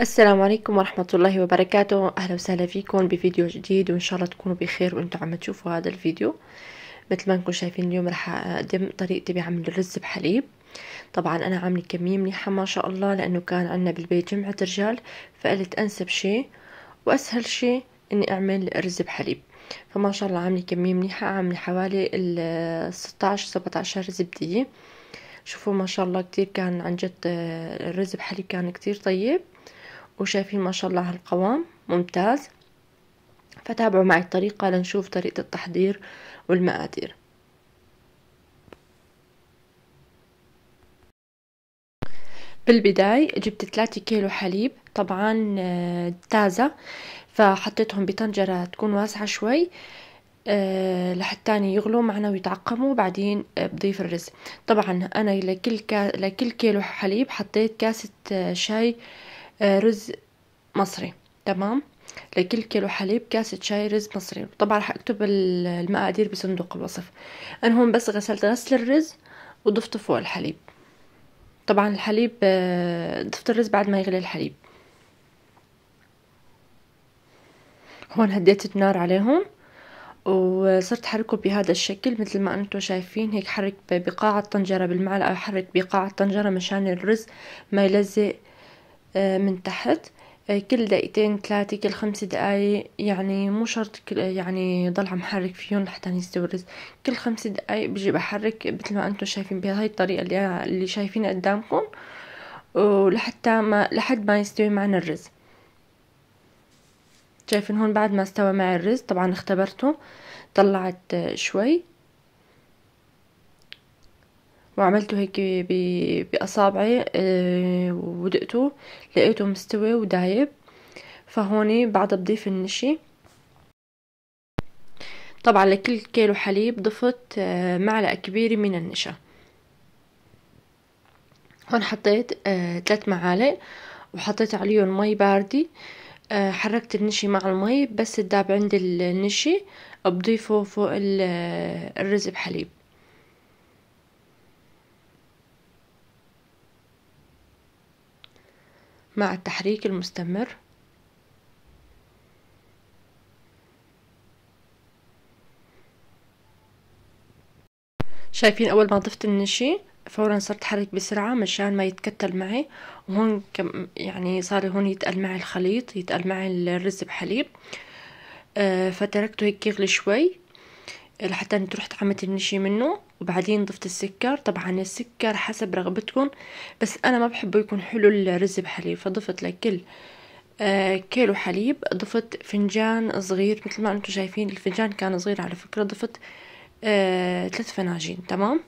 السلام عليكم ورحمة الله وبركاته أهلا وسهلا فيكم بفيديو جديد وإن شاء الله تكونوا بخير وإنتوا عم تشوفوا هذا الفيديو مثل ما نكون شايفين اليوم رح أقدم طريقتي بعمل الرز بحليب طبعا أنا عاملة كمية منيحة ما شاء الله لأنه كان عنا بالبيت جمعة رجال فقلت أنسب شي وأسهل شي إني أعمل رز بحليب فما شاء الله عاملة كمية منيحة عاملة حوالي ال 16 17 زبدية شوفوا ما شاء الله كتير كان عن جد آه، الرز بحليب كان كتير طيب وشايفين ما شاء الله هالقوام ممتاز فتابعوا معي الطريقة لنشوف طريقة التحضير والمقادير بالبداية جبت 3 كيلو حليب طبعا آه، تازة فحطيتهم بطنجرة تكون واسعة شوي آه، لحتى يغلوا معنا ويتعقموا بعدين آه، بضيف الرز طبعا انا لكل كا... لكل كيلو حليب حطيت كاسة شاي آه، رز مصري تمام لكل كيلو حليب كاسة شاي رز مصري طبعا رح اكتب المقادير بصندوق الوصف انا هون بس غسلت غسل الرز وضفته فوق الحليب طبعا الحليب آه، ضفت الرز بعد ما يغلي الحليب هون هديت النار عليهم وصرت حركه بهذا الشكل مثل ما انتم شايفين هيك حرك بقاع الطنجرة بالمعلقة حرك بقاع الطنجرة مشان الرز ما يلزق آه، من تحت آه، كل دقيقتين ثلاثة كل خمس دقايق يعني مو شرط كل يعني ضل عم حرك فيهم لحتى يستورز كل خمس دقايق بجي بحرك مثل ما انتم شايفين بهاي الطريقة اللي, اللي شايفينها قدامكم ولحتى ما لحد ما يستوي معنا الرز شايفين هون بعد ما استوى معي الرز طبعا اختبرته طلعت آه، شوي وعملته هيك بأصابعي آه، ودقته لقيته مستوي ودايب فهوني بعد بضيف النشي طبعا لكل كيلو حليب ضفت آه، معلقة كبيرة من النشا هون حطيت آه، ثلاث معالق وحطيت عليهم مي باردة حركت النشي مع المي بس تداب عند النشي بضيفه فوق الرز بحليب مع التحريك المستمر شايفين اول ما ضفت النشي فورا صرت حرك بسرعة مشان ما يتكتل معي وهون كم يعني صار هون يتقل معي الخليط يتقل معي الرز بحليب آه، فتركته هيك يغلي شوي لحتى انت تعمت النشي منه وبعدين ضفت السكر طبعا السكر حسب رغبتكم بس انا ما بحبه يكون حلو الرز بحليب فضفت لكل آه كيلو حليب ضفت فنجان صغير مثل ما انتم شايفين الفنجان كان صغير على فكرة ضفت آه ثلاث فناجين تمام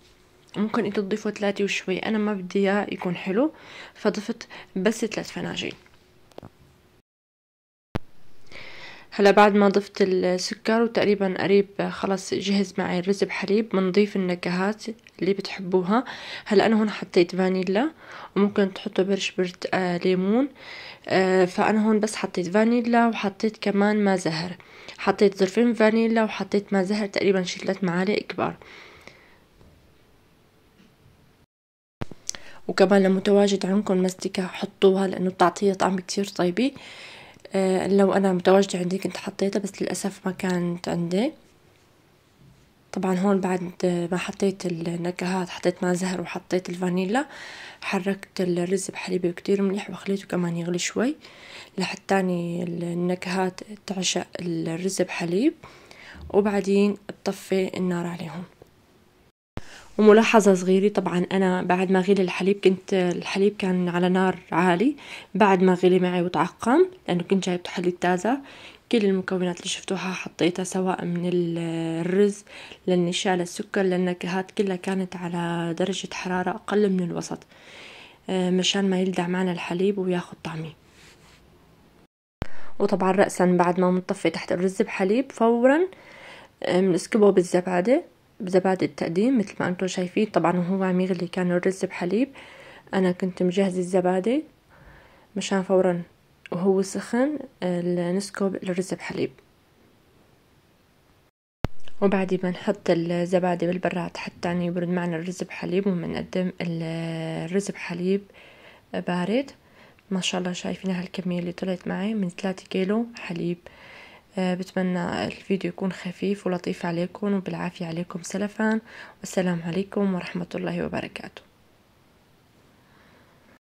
ممكن انتم تضيفوا ثلاثة وشوي انا ما بدي اياه يكون حلو فضفت بس ثلاث فناجين هلا بعد ما ضفت السكر وتقريبا قريب خلص جهز معي الرز بحليب بنضيف النكهات اللي بتحبوها هلا انا هون حطيت فانيلا وممكن تحطوا برش برد آه ليمون آه فانا هون بس حطيت فانيلا وحطيت كمان ما زهر حطيت ظرفين فانيلا وحطيت ما زهر تقريبا شي ثلاث معالق كبار وكمان لو متواجد عندكم مستكة حطوها لأنه بتعطيها طعم كتير طيبة آه، لو أنا متواجدة عندي كنت حطيته بس للأسف ما كانت عندي طبعا هون بعد ما حطيت النكهات حطيت ماء زهر وحطيت الفانيلا حركت الرز بحليب كتير منيح وخليته كمان يغلي شوي تاني النكهات تعشق الرز بحليب وبعدين تطفي النار عليهم وملاحظة صغيرة طبعا أنا بعد ما غلي الحليب كنت الحليب كان على نار عالي بعد ما غلي معي وتعقم لأنه كنت جايبت حليب تازة كل المكونات اللي شفتوها حطيتها سواء من الرز للنشا للسكر للنكهات كلها كانت على درجة حرارة أقل من الوسط آه، مشان ما يلدع معنا الحليب وياخد طعمي وطبعا رأسا بعد ما منطفي تحت الرز بحليب فورا بنسكبه آه، بالزبادة بزبادي التقديم مثل ما انتم شايفين طبعا وهو عم يغلي كان الرز بحليب انا كنت مجهزة الزبادي مشان فورا وهو سخن آه، نسكب الرز بحليب وبعد ما نحط الزبادي بالبراد حتى يبرد معنا الرز بحليب ومنقدم الرز بحليب بارد ما شاء الله شايفين هالكمية اللي طلعت معي من 3 كيلو حليب آه، بتمنى الفيديو يكون خفيف ولطيف عليكم وبالعافية عليكم سلفا والسلام عليكم ورحمة الله وبركاته